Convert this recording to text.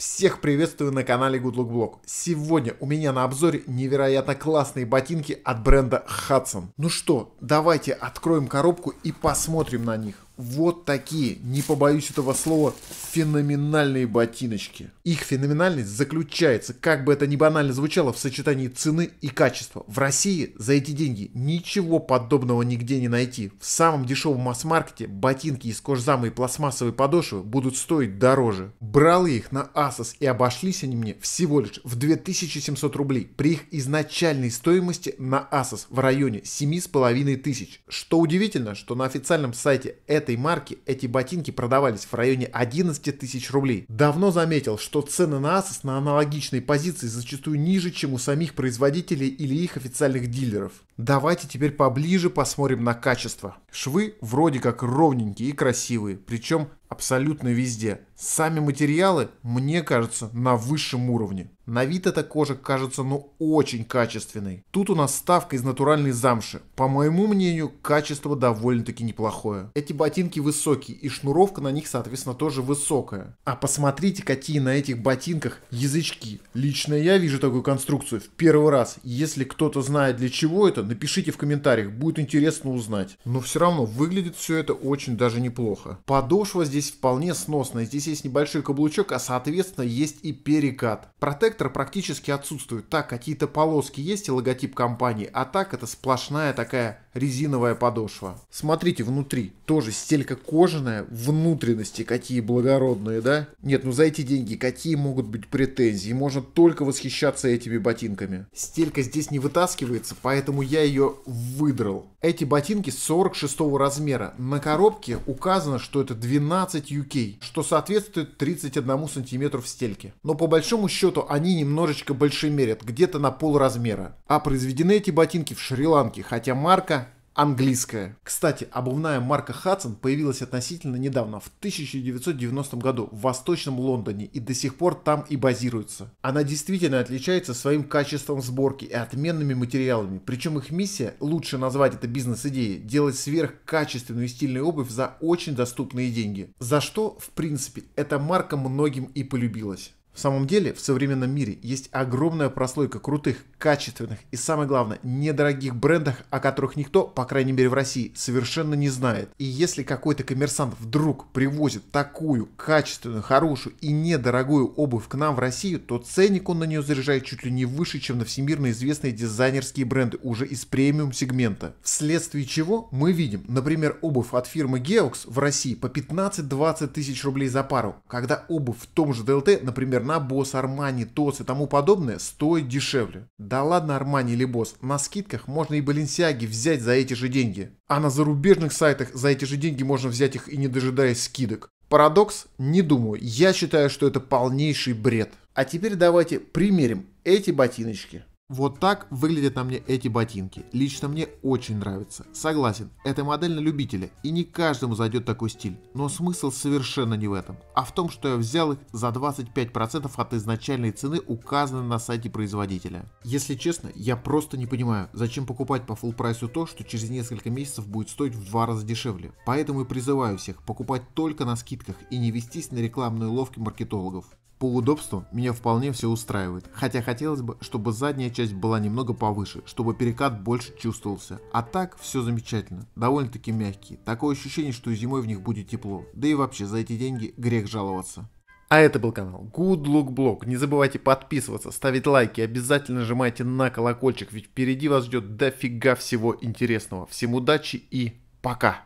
Всех приветствую на канале Good Look Blog. Сегодня у меня на обзоре невероятно классные ботинки от бренда Hudson. Ну что, давайте откроем коробку и посмотрим на них вот такие, не побоюсь этого слова, феноменальные ботиночки. Их феноменальность заключается, как бы это ни банально звучало, в сочетании цены и качества. В России за эти деньги ничего подобного нигде не найти. В самом дешевом масс-маркете ботинки из кожзама и пластмассовой подошвы будут стоить дороже. Брал я их на Asos и обошлись они мне всего лишь в 2700 рублей при их изначальной стоимости на Asos в районе 7500. Что удивительно, что на официальном сайте это этой марки эти ботинки продавались в районе 11 тысяч рублей. Давно заметил, что цены на Asus на аналогичной позиции зачастую ниже, чем у самих производителей или их официальных дилеров. Давайте теперь поближе посмотрим на качество. Швы вроде как ровненькие и красивые, причем абсолютно везде. Сами материалы, мне кажется, на высшем уровне. На вид эта кожа кажется ну очень качественной. Тут у нас ставка из натуральной замши. По моему мнению, качество довольно-таки неплохое. Эти ботинки высокие и шнуровка на них, соответственно, тоже высокая. А посмотрите, какие на этих ботинках язычки. Лично я вижу такую конструкцию в первый раз. Если кто-то знает для чего это, напишите в комментариях, будет интересно узнать. Но все равно выглядит все это очень даже неплохо. Подошва здесь здесь вполне сносно. Здесь есть небольшой каблучок, а соответственно есть и перекат. Протектор практически отсутствует. Так, какие-то полоски есть и логотип компании, а так это сплошная такая резиновая подошва. Смотрите, внутри тоже стелька кожаная, внутренности какие благородные, да? Нет, ну за эти деньги какие могут быть претензии? Можно только восхищаться этими ботинками. Стелька здесь не вытаскивается, поэтому я ее выдрал. Эти ботинки 46 размера. На коробке указано, что это 12 UK, что соответствует 31 сантиметру в стельке. Но по большому счету они немножечко мерят, где-то на пол размера. А произведены эти ботинки в Шри-Ланке, хотя марка английская. Кстати, обувная марка Хадсон появилась относительно недавно, в 1990 году, в восточном Лондоне и до сих пор там и базируется. Она действительно отличается своим качеством сборки и отменными материалами, причем их миссия, лучше назвать это бизнес-идеей, делать сверхкачественную и стильную обувь за очень доступные деньги. За что, в принципе, эта марка многим и полюбилась. В самом деле, в современном мире есть огромная прослойка крутых, качественных и, самое главное, недорогих брендов, о которых никто, по крайней мере в России, совершенно не знает. И если какой-то коммерсант вдруг привозит такую качественную, хорошую и недорогую обувь к нам в Россию, то ценник он на нее заряжает чуть ли не выше, чем на всемирно известные дизайнерские бренды уже из премиум сегмента. Вследствие чего мы видим, например, обувь от фирмы Geox в России по 15-20 тысяч рублей за пару, когда обувь в том же ДЛТ, например, на Босс, Армани, Тос и тому подобное стоит дешевле. Да ладно Армани или Босс, на скидках можно и Баленсиаги взять за эти же деньги. А на зарубежных сайтах за эти же деньги можно взять их и не дожидаясь скидок. Парадокс? Не думаю. Я считаю, что это полнейший бред. А теперь давайте примерим эти ботиночки. Вот так выглядят на мне эти ботинки. Лично мне очень нравится. Согласен, эта модель на любителя, и не каждому зайдет такой стиль. Но смысл совершенно не в этом, а в том, что я взял их за 25% от изначальной цены, указанной на сайте производителя. Если честно, я просто не понимаю, зачем покупать по full прайсу то, что через несколько месяцев будет стоить в два раза дешевле. Поэтому и призываю всех покупать только на скидках и не вестись на рекламные уловки маркетологов. По удобству меня вполне все устраивает, хотя хотелось бы, чтобы задняя часть была немного повыше, чтобы перекат больше чувствовался. А так все замечательно, довольно-таки мягкие, такое ощущение, что зимой в них будет тепло, да и вообще за эти деньги грех жаловаться. А это был канал Good Look Blog. Не забывайте подписываться, ставить лайки, обязательно нажимайте на колокольчик, ведь впереди вас ждет дофига всего интересного. Всем удачи и пока!